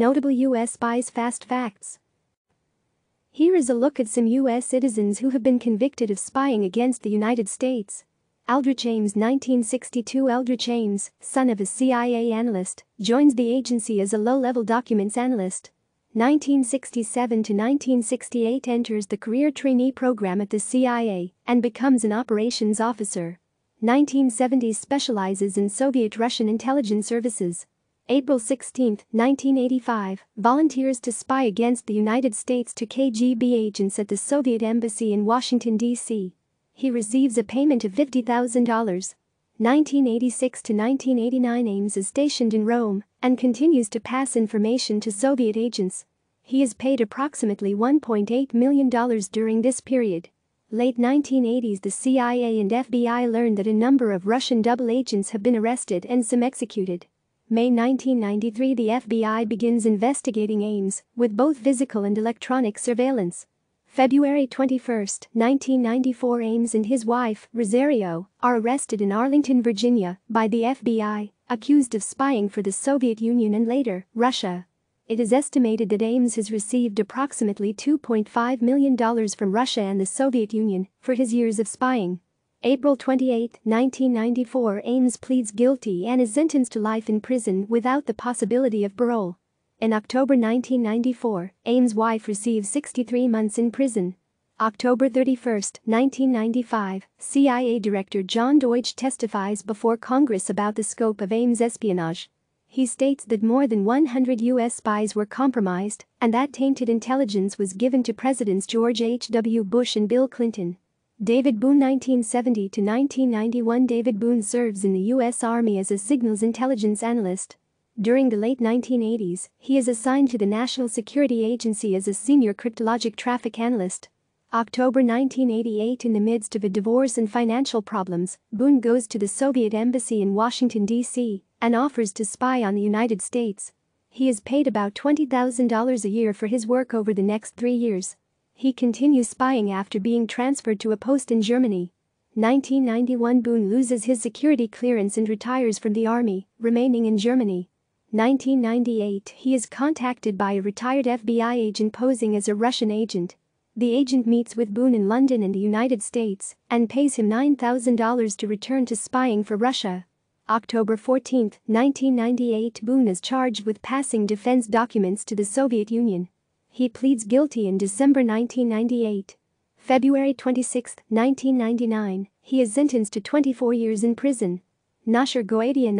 Notable U.S. Spies Fast Facts Here is a look at some U.S. citizens who have been convicted of spying against the United States. Eldridge Ames 1962 Eldridge Ames, son of a CIA analyst, joins the agency as a low-level documents analyst. 1967 to 1968 enters the career trainee program at the CIA and becomes an operations officer. 1970 specializes in Soviet Russian intelligence services. April 16, 1985, volunteers to spy against the United States to KGB agents at the Soviet Embassy in Washington, D.C. He receives a payment of $50,000. 1986 to 1989 Ames is stationed in Rome and continues to pass information to Soviet agents. He is paid approximately $1.8 million during this period. Late 1980s the CIA and FBI learn that a number of Russian double agents have been arrested and some executed. May 1993 the FBI begins investigating Ames with both physical and electronic surveillance. February 21, 1994 Ames and his wife, Rosario, are arrested in Arlington, Virginia, by the FBI, accused of spying for the Soviet Union and later, Russia. It is estimated that Ames has received approximately $2.5 million from Russia and the Soviet Union for his years of spying. April 28, 1994 Ames pleads guilty and is sentenced to life in prison without the possibility of parole. In October 1994, Ames' wife receives 63 months in prison. October 31, 1995, CIA Director John Deutsch testifies before Congress about the scope of Ames' espionage. He states that more than 100 U.S. spies were compromised and that tainted intelligence was given to Presidents George H.W. Bush and Bill Clinton. David Boone 1970 1991 David Boone serves in the U.S. Army as a signals intelligence analyst. During the late 1980s, he is assigned to the National Security Agency as a senior cryptologic traffic analyst. October 1988 In the midst of a divorce and financial problems, Boone goes to the Soviet embassy in Washington, D.C., and offers to spy on the United States. He is paid about $20,000 a year for his work over the next three years. He continues spying after being transferred to a post in Germany. 1991 Boone loses his security clearance and retires from the army, remaining in Germany. 1998 He is contacted by a retired FBI agent posing as a Russian agent. The agent meets with Boone in London and the United States and pays him $9,000 to return to spying for Russia. October 14, 1998 Boone is charged with passing defense documents to the Soviet Union. He pleads guilty in December 1998. February 26, 1999, he is sentenced to 24 years in prison. Nasher Goetia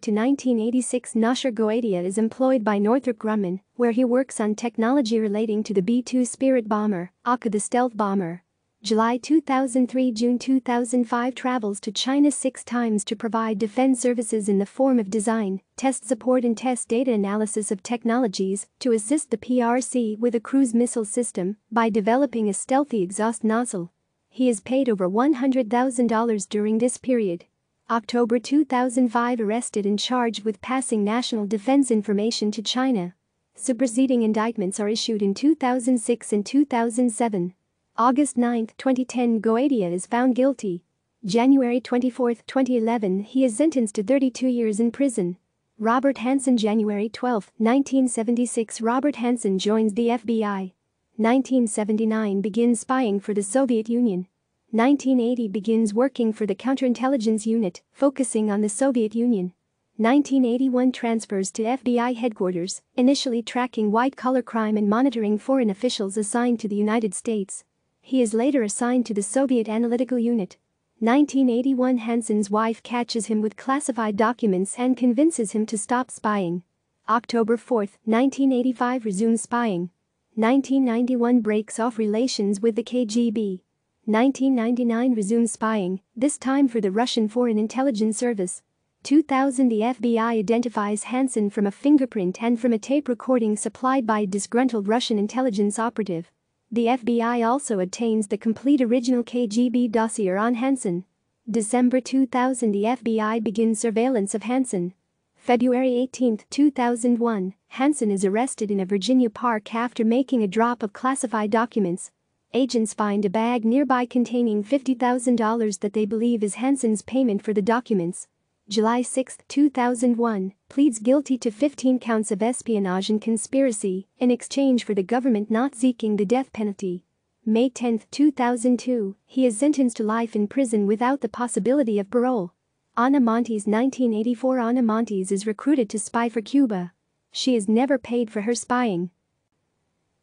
1968-1986 Nasher Goetia is employed by Northrop Grumman, where he works on technology relating to the B-2 Spirit bomber, Aka the stealth bomber, July 2003 June 2005 travels to China six times to provide defense services in the form of design, test support and test data analysis of technologies to assist the PRC with a cruise missile system by developing a stealthy exhaust nozzle. He is paid over $100,000 during this period. October 2005 arrested and charged with passing national defense information to China. Superseding indictments are issued in 2006 and 2007. August 9, 2010 Goedia is found guilty. January 24, 2011 he is sentenced to 32 years in prison. Robert Hansen January 12, 1976 Robert Hansen joins the FBI. 1979 begins spying for the Soviet Union. 1980 begins working for the counterintelligence unit, focusing on the Soviet Union. 1981 transfers to FBI headquarters, initially tracking white-collar crime and monitoring foreign officials assigned to the United States. He is later assigned to the Soviet Analytical Unit. 1981 Hansen's wife catches him with classified documents and convinces him to stop spying. October 4, 1985 resumes spying. 1991 breaks off relations with the KGB. 1999 resumes spying, this time for the Russian Foreign Intelligence Service. 2000 The FBI identifies Hansen from a fingerprint and from a tape recording supplied by a disgruntled Russian intelligence operative. The FBI also obtains the complete original KGB dossier on Hansen. December 2000 The FBI begins surveillance of Hansen. February 18, 2001, Hansen is arrested in a Virginia park after making a drop of classified documents. Agents find a bag nearby containing $50,000 that they believe is Hansen's payment for the documents. July 6, 2001, pleads guilty to 15 counts of espionage and conspiracy in exchange for the government not seeking the death penalty. May 10, 2002, he is sentenced to life in prison without the possibility of parole. Ana Montes 1984 Ana Montes is recruited to spy for Cuba. She is never paid for her spying.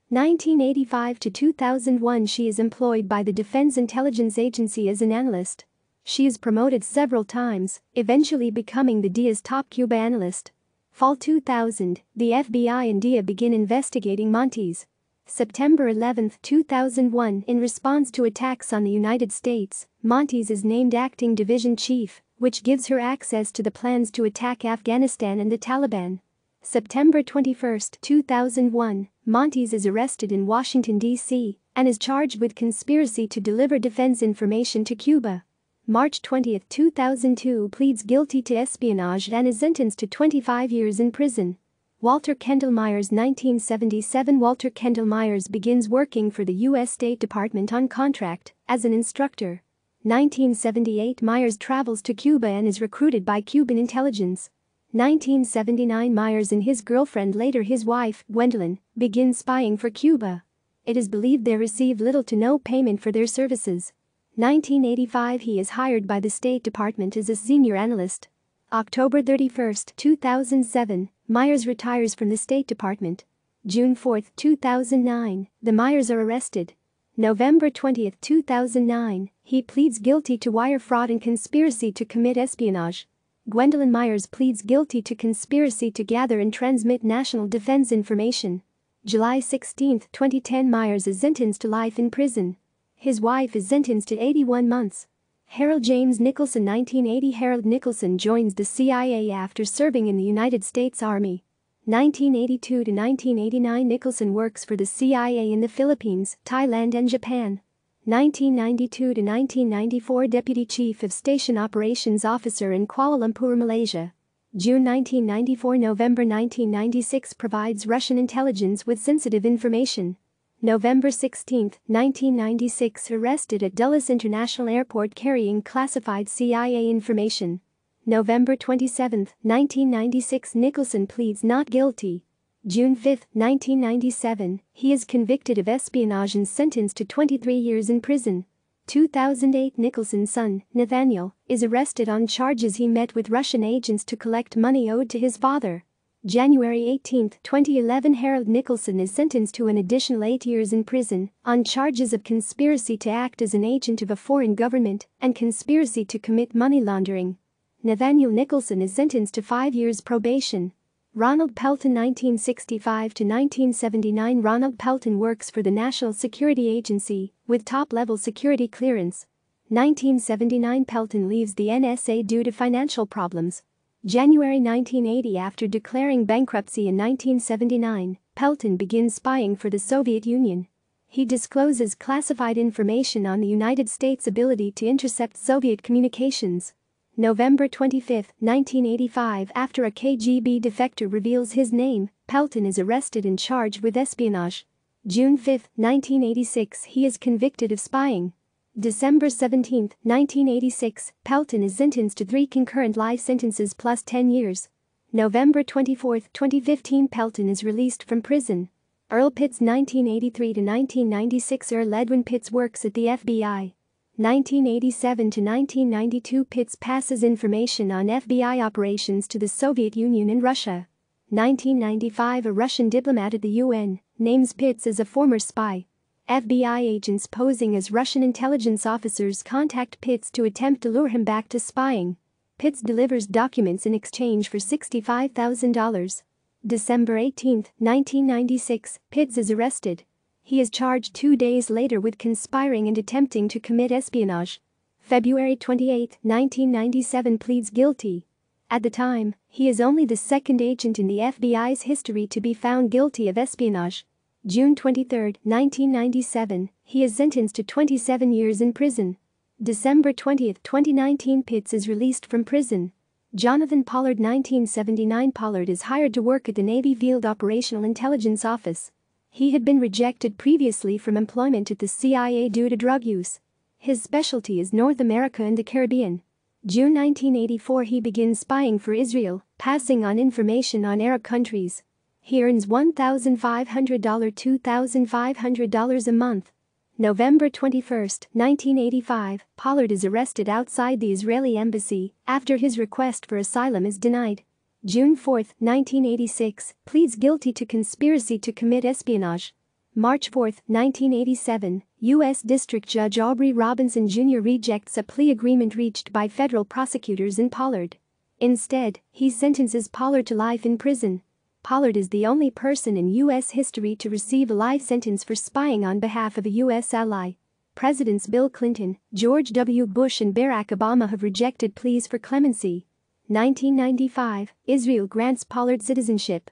1985 to 2001 she is employed by the Defense Intelligence Agency as an analyst. She is promoted several times, eventually becoming the DIA's top Cuba analyst. Fall 2000, the FBI and DIA begin investigating Montes. September 11, 2001 In response to attacks on the United States, Montes is named acting division chief, which gives her access to the plans to attack Afghanistan and the Taliban. September 21, 2001 Montes is arrested in Washington, D.C. and is charged with conspiracy to deliver defense information to Cuba. March 20, 2002 pleads guilty to espionage and is sentenced to 25 years in prison. Walter Kendall Myers 1977 Walter Kendall Myers begins working for the U.S. State Department on contract as an instructor. 1978 Myers travels to Cuba and is recruited by Cuban intelligence. 1979 Myers and his girlfriend later his wife, Gwendolyn, begin spying for Cuba. It is believed they receive little to no payment for their services. 1985 he is hired by the State Department as a senior analyst. October 31, 2007, Myers retires from the State Department. June 4, 2009, the Myers are arrested. November 20, 2009, he pleads guilty to wire fraud and conspiracy to commit espionage. Gwendolyn Myers pleads guilty to conspiracy to gather and transmit national defense information. July 16, 2010 Myers is sentenced to life in prison. His wife is sentenced to 81 months. Harold James Nicholson 1980 Harold Nicholson joins the CIA after serving in the United States Army. 1982 to 1989 Nicholson works for the CIA in the Philippines, Thailand and Japan. 1992 to 1994 Deputy Chief of Station Operations Officer in Kuala Lumpur, Malaysia. June 1994 November 1996 provides Russian intelligence with sensitive information. November 16, 1996 arrested at Dulles International Airport carrying classified CIA information. November 27, 1996 Nicholson pleads not guilty. June 5, 1997, he is convicted of espionage and sentenced to 23 years in prison. 2008 Nicholson's son, Nathaniel, is arrested on charges he met with Russian agents to collect money owed to his father. January 18, 2011 Harold Nicholson is sentenced to an additional eight years in prison on charges of conspiracy to act as an agent of a foreign government and conspiracy to commit money laundering. Nathaniel Nicholson is sentenced to five years probation. Ronald Pelton 1965-1979 Ronald Pelton works for the National Security Agency with top-level security clearance. 1979 Pelton leaves the NSA due to financial problems January 1980 After declaring bankruptcy in 1979, Pelton begins spying for the Soviet Union. He discloses classified information on the United States' ability to intercept Soviet communications. November 25, 1985 After a KGB defector reveals his name, Pelton is arrested and charged with espionage. June 5, 1986 He is convicted of spying. December 17, 1986, Pelton is sentenced to three concurrent life sentences plus 10 years. November 24, 2015 Pelton is released from prison. Earl Pitts 1983 to 1996 Earl Edwin Pitts works at the FBI. 1987 to 1992 Pitts passes information on FBI operations to the Soviet Union and Russia. 1995 A Russian diplomat at the UN names Pitts as a former spy. FBI agents posing as Russian intelligence officers contact Pitts to attempt to lure him back to spying. Pitts delivers documents in exchange for $65,000. December 18, 1996, Pitts is arrested. He is charged two days later with conspiring and attempting to commit espionage. February 28, 1997 pleads guilty. At the time, he is only the second agent in the FBI's history to be found guilty of espionage. June 23, 1997, he is sentenced to 27 years in prison. December 20, 2019 Pitts is released from prison. Jonathan Pollard 1979 Pollard is hired to work at the Navy Field Operational Intelligence Office. He had been rejected previously from employment at the CIA due to drug use. His specialty is North America and the Caribbean. June 1984 he begins spying for Israel, passing on information on Arab countries. He earns $1,500 $2,500 a month. November 21, 1985, Pollard is arrested outside the Israeli embassy after his request for asylum is denied. June 4, 1986, pleads guilty to conspiracy to commit espionage. March 4, 1987, U.S. District Judge Aubrey Robinson Jr. rejects a plea agreement reached by federal prosecutors in Pollard. Instead, he sentences Pollard to life in prison. Pollard is the only person in U.S. history to receive a life sentence for spying on behalf of a U.S. ally. Presidents Bill Clinton, George W. Bush and Barack Obama have rejected pleas for clemency. 1995, Israel grants Pollard citizenship.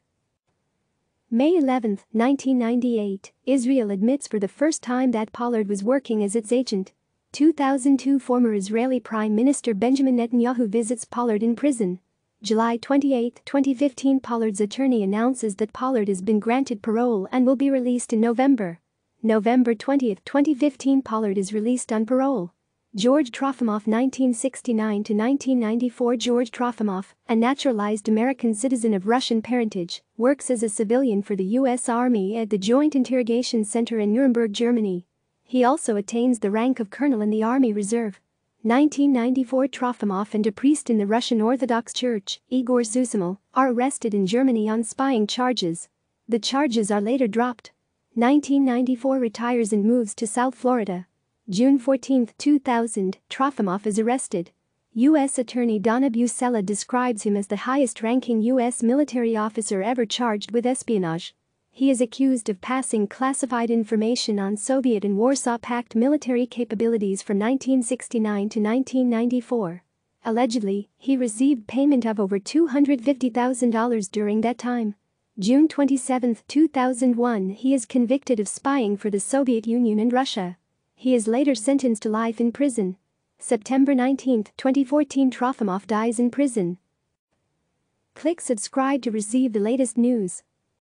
May 11, 1998, Israel admits for the first time that Pollard was working as its agent. 2002 Former Israeli Prime Minister Benjamin Netanyahu visits Pollard in prison. July 28, 2015 Pollard's attorney announces that Pollard has been granted parole and will be released in November. November 20, 2015 Pollard is released on parole. George Trofimoff 1969-1994 George Trofimoff, a naturalized American citizen of Russian parentage, works as a civilian for the U.S. Army at the Joint Interrogation Center in Nuremberg, Germany. He also attains the rank of colonel in the Army Reserve. 1994 Trofimov and a priest in the Russian Orthodox Church, Igor Zusimov, are arrested in Germany on spying charges. The charges are later dropped. 1994 retires and moves to South Florida. June 14, 2000, Trofimov is arrested. U.S. Attorney Donna Buscella describes him as the highest-ranking U.S. military officer ever charged with espionage he is accused of passing classified information on Soviet and Warsaw Pact military capabilities from 1969 to 1994. Allegedly, he received payment of over $250,000 during that time. June 27, 2001 he is convicted of spying for the Soviet Union and Russia. He is later sentenced to life in prison. September 19, 2014 Trofimov dies in prison. Click subscribe to receive the latest news.